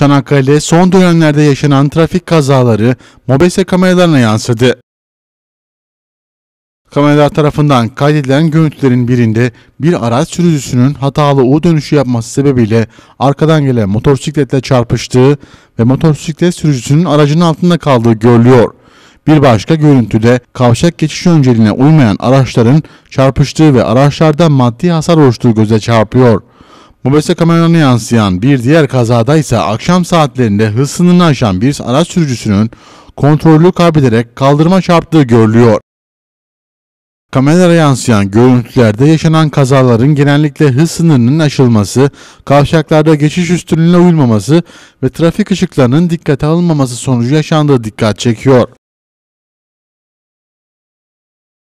Çanakkale'de son dönemlerde yaşanan trafik kazaları mobese kameralarına yansıdı. Kameralar tarafından kaydedilen görüntülerin birinde bir araç sürücüsünün hatalı U dönüşü yapması sebebiyle arkadan gelen motosikletle çarpıştığı ve motosiklet sürücüsünün aracının altında kaldığı görülüyor. Bir başka görüntüde kavşak geçiş önceliğine uymayan araçların çarpıştığı ve araçlardan maddi hasar oluştuğu göze çarpıyor. Mobese kameralarına yansıyan bir diğer kazada ise akşam saatlerinde hız sınırını aşan bir araç sürücüsünün kontrolü kaybederek kaldırıma çarptığı görülüyor. Kameralara yansıyan görüntülerde yaşanan kazaların genellikle hız sınırının aşılması, kavşaklarda geçiş üstünlüğüne uyulmaması ve trafik ışıklarının dikkate alınmaması sonucu yaşandığı dikkat çekiyor.